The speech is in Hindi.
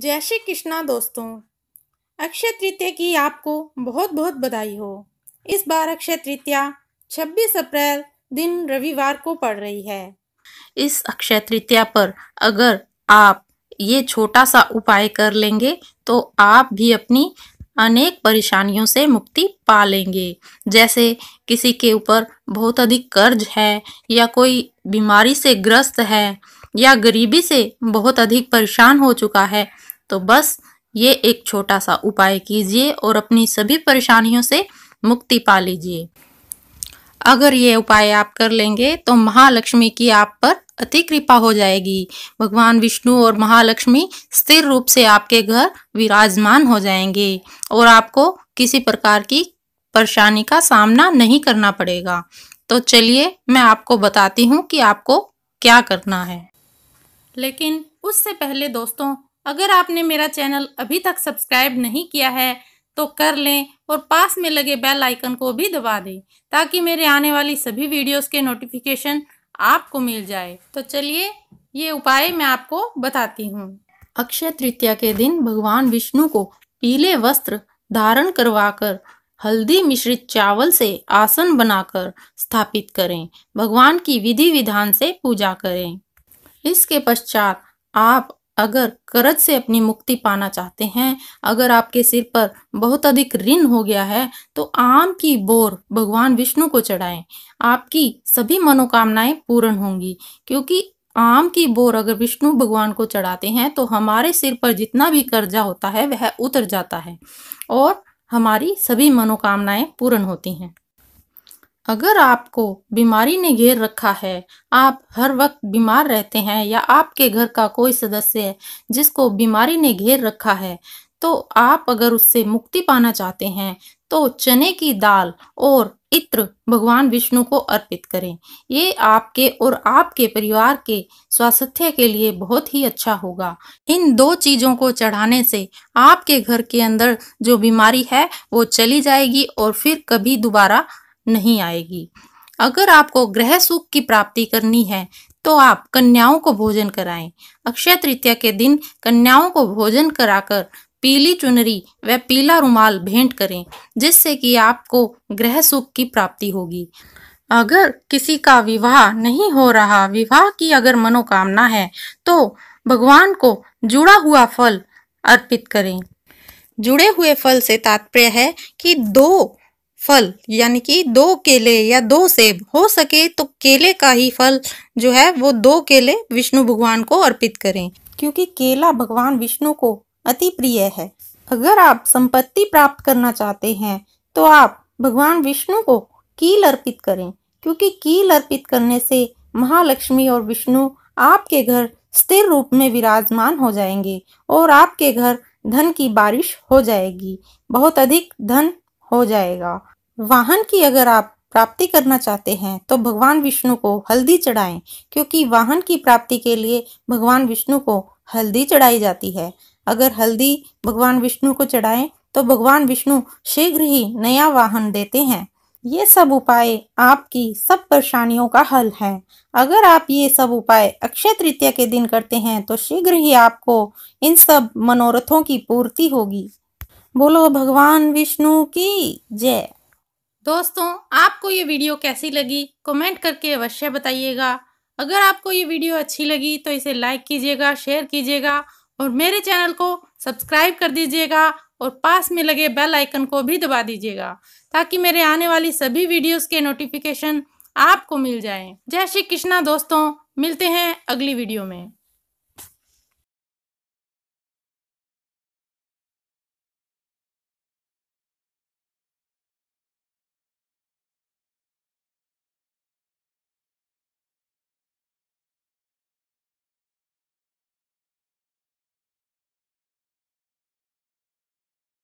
जय श्री कृष्णा दोस्तों अक्षय तृतीया की आपको बहुत बहुत बधाई हो इस बार अक्षय तृतीया 26 अप्रैल दिन रविवार को पड़ रही है इस अक्षय तृतीया पर अगर आप ये छोटा सा उपाय कर लेंगे तो आप भी अपनी अनेक परेशानियों से मुक्ति पा लेंगे जैसे किसी के ऊपर बहुत अधिक कर्ज है या कोई बीमारी से ग्रस्त है या गरीबी से बहुत अधिक परेशान हो चुका है तो बस ये एक छोटा सा उपाय कीजिए और अपनी सभी परेशानियों से मुक्ति पा लीजिए अगर ये उपाय आप कर लेंगे तो महालक्ष्मी की आप पर अति कृपा हो जाएगी भगवान विष्णु और महालक्ष्मी स्थिर रूप से आपके घर विराजमान हो जाएंगे और आपको किसी प्रकार की परेशानी का सामना नहीं करना पड़ेगा तो चलिए मैं आपको बताती हूँ कि आपको क्या करना है लेकिन उससे पहले दोस्तों अगर आपने मेरा चैनल अभी तक सब्सक्राइब नहीं किया है तो कर लें और पास में लगे बेल आइकन को भी दबा दें ताकि मेरे आने वाली सभी वीडियोस के नोटिफिकेशन आपको मिल जाए तो चलिए ये उपाय मैं आपको बताती हूँ अक्षय तृतीया के दिन भगवान विष्णु को पीले वस्त्र धारण करवाकर हल्दी मिश्रित चावल से आसन बनाकर स्थापित करें भगवान की विधि विधान से पूजा करें इसके पश्चात आप अगर कर्ज से अपनी मुक्ति पाना चाहते हैं अगर आपके सिर पर बहुत अधिक ऋण हो गया है तो आम की बोर भगवान विष्णु को चढ़ाएं आपकी सभी मनोकामनाएं पूर्ण होंगी क्योंकि आम की बोर अगर विष्णु भगवान को चढ़ाते हैं तो हमारे सिर पर जितना भी कर्जा होता है वह उतर जाता है और हमारी सभी मनोकामनाएं पूर्ण होती हैं अगर आपको बीमारी ने घेर रखा है आप हर वक्त बीमार रहते हैं या आपके घर का कोई सदस्य है जिसको बीमारी ने घेर रखा है तो आप अगर उससे मुक्ति पाना चाहते हैं तो चने की दाल और इत्र भगवान विष्णु को अर्पित करें ये आपके और आपके परिवार के स्वास्थ्य के लिए बहुत ही अच्छा होगा इन दो चीज़ों को चढ़ाने से आपके घर के अंदर जो बीमारी है वो चली जाएगी और फिर कभी दोबारा नहीं आएगी अगर आपको ग्रह सुख की प्राप्ति करनी है तो आप कन्याओं को भोजन कराएं अक्षय तृतीया के दिन कन्याओं को भोजन कराकर पीली चुनरी व पीला रुमाल भेंट करें जिससे कि आपको ग्रह सुख की प्राप्ति होगी अगर किसी का विवाह नहीं हो रहा विवाह की अगर मनोकामना है तो भगवान को जुड़ा हुआ फल अर्पित करें जुड़े हुए फल से तात्पर्य है कि दो फल यानी कि दो केले या दो सेब हो सके तो केले का ही फल जो है वो दो केले विष्णु भगवान को अर्पित करें क्योंकि केला भगवान विष्णु को अति प्रिय है अगर आप संपत्ति प्राप्त करना चाहते हैं तो आप भगवान विष्णु को कील अर्पित करें क्योंकि कील अर्पित करने से महालक्ष्मी और विष्णु आपके घर स्थिर रूप में विराजमान हो जाएंगे और आपके घर धन की बारिश हो जाएगी बहुत अधिक धन हो जाएगा वाहन की अगर आप प्राप्ति करना चाहते हैं तो भगवान विष्णु को हल्दी चढ़ाएं क्योंकि वाहन की प्राप्ति के लिए भगवान विष्णु को हल्दी चढ़ाई जाती है अगर हल्दी भगवान विष्णु को चढ़ाएं तो भगवान विष्णु शीघ्र ही नया वाहन देते हैं ये सब उपाय आपकी सब परेशानियों का हल है अगर आप ये सब उपाय अक्षय तृतीया के दिन करते हैं तो शीघ्र ही आपको इन सब मनोरथों की पूर्ति होगी बोलो भगवान विष्णु की जय दोस्तों आपको ये वीडियो कैसी लगी कमेंट करके अवश्य बताइएगा अगर आपको ये वीडियो अच्छी लगी तो इसे लाइक कीजिएगा शेयर कीजिएगा और मेरे चैनल को सब्सक्राइब कर दीजिएगा और पास में लगे बेल आइकन को भी दबा दीजिएगा ताकि मेरे आने वाली सभी वीडियोस के नोटिफिकेशन आपको मिल जाएं। जय श्री कृष्णा दोस्तों मिलते हैं अगली वीडियो में